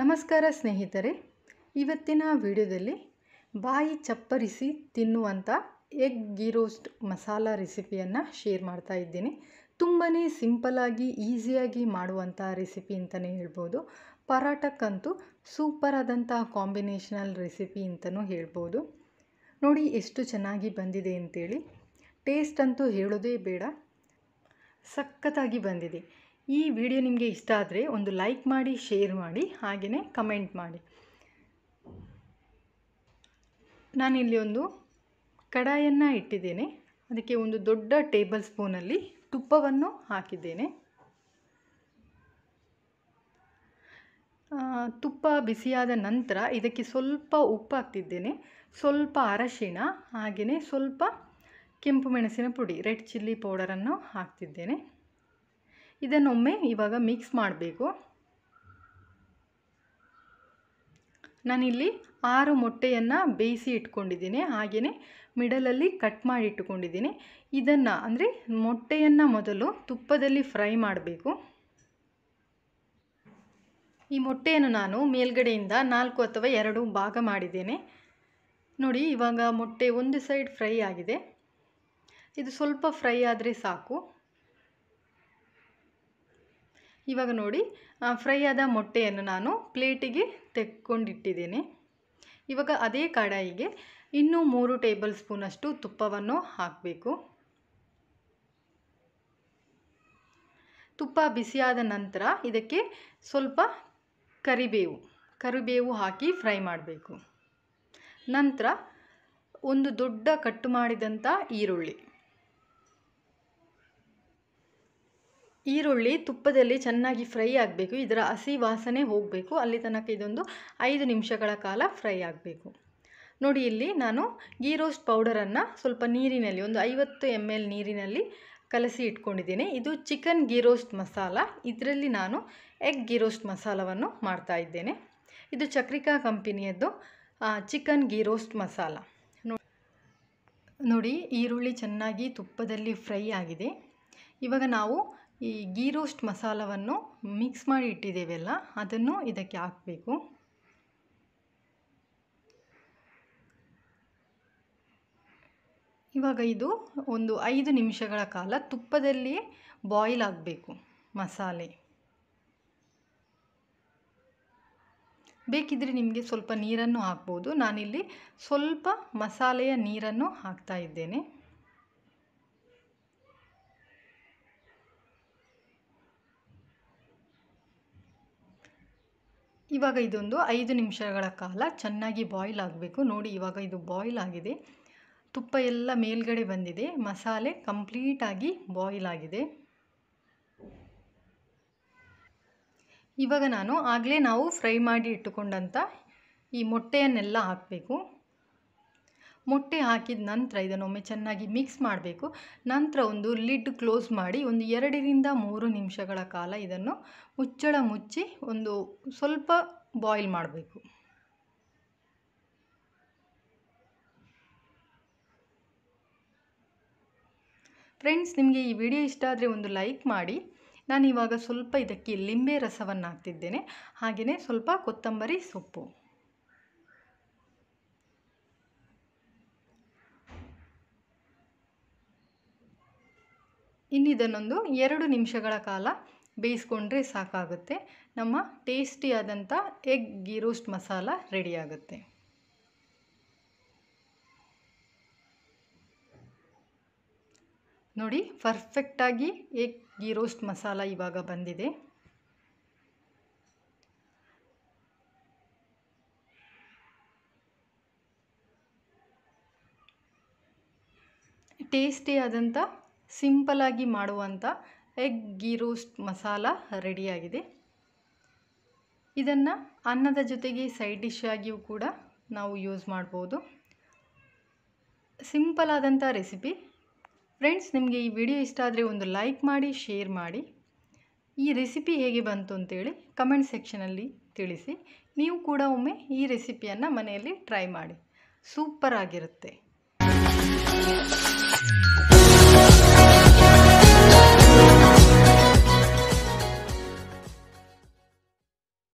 ನಮಸ್ಕಾರ ಸ್ನೇಹಿತರೆ ಇವತ್ತಿನ ವಿಡಿಯೋದಲ್ಲಿ ಬಾಯಿ ಚಪ್ಪರಿಸಿ ತಿನ್ನುವಂಥ ಎಗ್ ಗೀ ರೋಸ್ಟ್ ಮಸಾಲ ರೆಸಿಪಿಯನ್ನು ಶೇರ್ ಮಾಡ್ತಾ ಇದ್ದೀನಿ ತುಂಬಾ ಸಿಂಪಲ್ಲಾಗಿ ಈಸಿಯಾಗಿ ಮಾಡುವಂಥ ರೆಸಿಪಿ ಅಂತಲೇ ಹೇಳ್ಬೋದು ಪರಾಟಕ್ಕಂತೂ ಸೂಪರ್ ಆದಂಥ ಕಾಂಬಿನೇಷನಲ್ ರೆಸಿಪಿ ಅಂತಲೂ ಹೇಳ್ಬೋದು ನೋಡಿ ಎಷ್ಟು ಚೆನ್ನಾಗಿ ಬಂದಿದೆ ಅಂತೇಳಿ ಟೇಸ್ಟ್ ಅಂತೂ ಹೇಳೋದೇ ಬೇಡ ಸಖತ್ತಾಗಿ ಬಂದಿದೆ ಈ ವಿಡಿಯೋ ನಿಮಗೆ ಇಷ್ಟ ಆದರೆ ಒಂದು ಲೈಕ್ ಮಾಡಿ ಶೇರ್ ಮಾಡಿ ಹಾಗೆಯೇ ಕಮೆಂಟ್ ಮಾಡಿ ನಾನಿಲ್ಲಿ ಒಂದು ಕಡಾಯನ್ನು ಇಟ್ಟಿದ್ದೇನೆ ಅದಕ್ಕೆ ಒಂದು ದೊಡ್ಡ ಟೇಬಲ್ ಸ್ಪೂನಲ್ಲಿ ತುಪ್ಪವನ್ನು ಹಾಕಿದ್ದೇನೆ ತುಪ್ಪ ಬಿಸಿಯಾದ ನಂತರ ಇದಕ್ಕೆ ಸ್ವಲ್ಪ ಉಪ್ಪು ಹಾಕ್ತಿದ್ದೇನೆ ಸ್ವಲ್ಪ ಅರಶಿಣ ಹಾಗೆಯೇ ಸ್ವಲ್ಪ ಕೆಂಪು ಮೆಣಸಿನ ಪುಡಿ ರೆಡ್ ಚಿಲ್ಲಿ ಪೌಡರನ್ನು ಹಾಕ್ತಿದ್ದೇನೆ ಇದನ್ನೊಮ್ಮೆ ಇವಾಗ ಮಿಕ್ಸ್ ಮಾಡಬೇಕು ನಾನಿಲ್ಲಿ ಆರು ಮೊಟ್ಟೆಯನ್ನು ಬೇಯಿಸಿ ಇಟ್ಕೊಂಡಿದ್ದೀನಿ ಹಾಗೆಯೇ ಮಿಡಲಲ್ಲಿ ಕಟ್ ಮಾಡಿ ಇಟ್ಟುಕೊಂಡಿದ್ದೀನಿ ಇದನ್ನು ಅಂದರೆ ಮೊಟ್ಟೆಯನ್ನು ಮೊದಲು ತುಪ್ಪದಲ್ಲಿ ಫ್ರೈ ಮಾಡಬೇಕು ಈ ಮೊಟ್ಟೆಯನ್ನು ನಾನು ಮೇಲ್ಗಡೆಯಿಂದ ನಾಲ್ಕು ಅಥವಾ ಎರಡು ಭಾಗ ಮಾಡಿದ್ದೇನೆ ನೋಡಿ ಇವಾಗ ಮೊಟ್ಟೆ ಒಂದು ಸೈಡ್ ಫ್ರೈ ಆಗಿದೆ ಇದು ಸ್ವಲ್ಪ ಫ್ರೈ ಆದರೆ ಸಾಕು ಇವಾಗ ನೋಡಿ ಫ್ರೈ ಆದ ಮೊಟ್ಟೆಯನ್ನು ನಾನು ಪ್ಲೇಟಿಗೆ ತೆಕ್ಕೊಂಡಿಟ್ಟಿದ್ದೇನೆ ಇವಾಗ ಅದೇ ಕಡಾಯಿಗೆ ಇನ್ನೂ ಮೂರು ಟೇಬಲ್ ಸ್ಪೂನಷ್ಟು ತುಪ್ಪವನ್ನು ಹಾಕಬೇಕು ತುಪ್ಪ ಬಿಸಿಯಾದ ನಂತರ ಇದಕ್ಕೆ ಸ್ವಲ್ಪ ಕರಿಬೇವು ಕರಿಬೇವು ಹಾಕಿ ಫ್ರೈ ಮಾಡಬೇಕು ನಂತರ ಒಂದು ದೊಡ್ಡ ಕಟ್ಟು ಮಾಡಿದಂಥ ಈರುಳ್ಳಿ ಈರುಳ್ಳಿ ತುಪ್ಪದಲ್ಲಿ ಚೆನ್ನಾಗಿ ಫ್ರೈ ಆಗಬೇಕು ಇದರ ಹಸಿ ವಾಸನೆ ಹೋಗಬೇಕು ಅಲ್ಲಿ ತನಕ ಇದೊಂದು ಐದು ನಿಮಿಷಗಳ ಕಾಲ ಫ್ರೈ ಆಗಬೇಕು ನೋಡಿ ಇಲ್ಲಿ ನಾನು ಗೀ ರೋಸ್ಟ್ ಪೌಡರನ್ನು ಸ್ವಲ್ಪ ನೀರಿನಲ್ಲಿ ಒಂದು ಐವತ್ತು ಎಮ್ ಎಲ್ ನೀರಿನಲ್ಲಿ ಕಲಸಿ ಇಟ್ಕೊಂಡಿದ್ದೀನಿ ಇದು ಚಿಕನ್ ಗೀ ರೋಸ್ಟ್ ಮಸಾಲ ಇದರಲ್ಲಿ ನಾನು ಎಗ್ ಗೀ ರೋಸ್ಟ್ ಮಸಾಲವನ್ನು ಮಾಡ್ತಾ ಇದ್ದೇನೆ ಇದು ಚಕ್ರಿಕಾ ಕಂಪನಿಯದ್ದು ಚಿಕನ್ ಗೀ ರೋಸ್ಟ್ ಮಸಾಲ ನೋಡಿ ಈರುಳ್ಳಿ ಚೆನ್ನಾಗಿ ತುಪ್ಪದಲ್ಲಿ ಫ್ರೈ ಆಗಿದೆ ಇವಾಗ ನಾವು ಈ ಗೀ ರೋಸ್ಟ್ ಮಸಾಲವನ್ನು ಮಿಕ್ಸ್ ಮಾಡಿ ಇಟ್ಟಿದ್ದೇವೆಲ್ಲ ಅದನ್ನು ಇದಕ್ಕೆ ಹಾಕಬೇಕು ಇವಾಗ ಇದು ಒಂದು ಐದು ನಿಮಿಷಗಳ ಕಾಲ ತುಪ್ಪದಲ್ಲಿ ಬಾಯ್ಲ್ ಆಗಬೇಕು ಮಸಾಲೆ ಬೇಕಿದ್ರೆ ನಿಮಗೆ ಸ್ವಲ್ಪ ನೀರನ್ನು ಹಾಕ್ಬೋದು ನಾನಿಲ್ಲಿ ಸ್ವಲ್ಪ ಮಸಾಲೆಯ ನೀರನ್ನು ಹಾಕ್ತಾ ಇದ್ದೇನೆ ಇವಾಗ ಇದೊಂದು ಐದು ನಿಮಿಷಗಳ ಕಾಲ ಚೆನ್ನಾಗಿ ಬಾಯ್ಲ್ ಆಗಬೇಕು ನೋಡಿ ಇವಾಗ ಇದು ಬಾಯ್ಲ್ ಆಗಿದೆ ತುಪ್ಪ ಎಲ್ಲ ಮೇಲ್ಗಡೆ ಬಂದಿದೆ ಮಸಾಲೆ ಕಂಪ್ಲೀಟಾಗಿ ಬಾಯ್ಲ್ ಆಗಿದೆ ಇವಾಗ ನಾನು ಆಗಲೇ ನಾವು ಫ್ರೈ ಮಾಡಿ ಇಟ್ಟುಕೊಂಡಂಥ ಈ ಮೊಟ್ಟೆಯನ್ನೆಲ್ಲ ಹಾಕಬೇಕು ಮೊಟ್ಟೆ ಹಾಕಿದ ನಂತರ ಒಮ್ಮೆ ಚೆನ್ನಾಗಿ ಮಿಕ್ಸ್ ಮಾಡಬೇಕು ನಂತರ ಒಂದು ಲಿಡ್ ಕ್ಲೋಸ್ ಮಾಡಿ ಒಂದು ಎರಡರಿಂದ ಮೂರು ನಿಮಿಷಗಳ ಕಾಲ ಇದನ್ನು ಮುಚ್ಚಳ ಮುಚ್ಚಿ ಒಂದು ಸ್ವಲ್ಪ ಬಾಯ್ಲ್ ಮಾಡಬೇಕು ಫ್ರೆಂಡ್ಸ್ ನಿಮಗೆ ಈ ವಿಡಿಯೋ ಇಷ್ಟ ಆದರೆ ಒಂದು ಲೈಕ್ ಮಾಡಿ ನಾನಿವಾಗ ಸ್ವಲ್ಪ ಇದಕ್ಕೆ ಲಿಂಬೆ ರಸವನ್ನು ಹಾಕ್ತಿದ್ದೇನೆ ಹಾಗೆಯೇ ಸ್ವಲ್ಪ ಕೊತ್ತಂಬರಿ ಸೊಪ್ಪು ಇನ್ನಿದನ್ನೊಂದು ಎರಡು ನಿಮಿಷಗಳ ಕಾಲ ಬೇಯಿಸ್ಕೊಂಡ್ರೆ ಸಾಕಾಗುತ್ತೆ ನಮ್ಮ ಟೇಸ್ಟಿಯಾದಂಥ ಎಗ್ ಗೀ ರೋಸ್ಟ್ ಮಸಾಲ ರೆಡಿಯಾಗುತ್ತೆ ನೋಡಿ ಪರ್ಫೆಕ್ಟಾಗಿ ಎಗ್ ಗೀ ರೋಸ್ಟ್ ಮಸಾಲ ಇವಾಗ ಬಂದಿದೆ ಟೇಸ್ಟಿಯಾದಂಥ ಸಿಂಪಲಾಗಿ ಮಾಡುವಂಥ ಎಗ್ ಗೀ ರೋಸ್ಟ್ ಮಸಾಲ ರೆಡಿಯಾಗಿದೆ ಇದನ್ನು ಅನ್ನದ ಜೊತೆಗೆ ಸೈಡ್ ಡಿಶ್ ಆಗಿಯೂ ಕೂಡ ನಾವು ಯೂಸ್ ಮಾಡ್ಬೋದು ಸಿಂಪಲ್ ಆದಂಥ ರೆಸಿಪಿ ಫ್ರೆಂಡ್ಸ್ ನಿಮಗೆ ಈ ವಿಡಿಯೋ ಇಷ್ಟ ಆದರೆ ಒಂದು ಲೈಕ್ ಮಾಡಿ ಶೇರ್ ಮಾಡಿ ಈ ರೆಸಿಪಿ ಹೇಗೆ ಬಂತು ಅಂತೇಳಿ ಕಮೆಂಟ್ ಸೆಕ್ಷನಲ್ಲಿ ತಿಳಿಸಿ ನೀವು ಕೂಡ ಒಮ್ಮೆ ಈ ರೆಸಿಪಿಯನ್ನು ಮನೆಯಲ್ಲಿ ಟ್ರೈ ಮಾಡಿ ಸೂಪರ್ ಆಗಿರುತ್ತೆ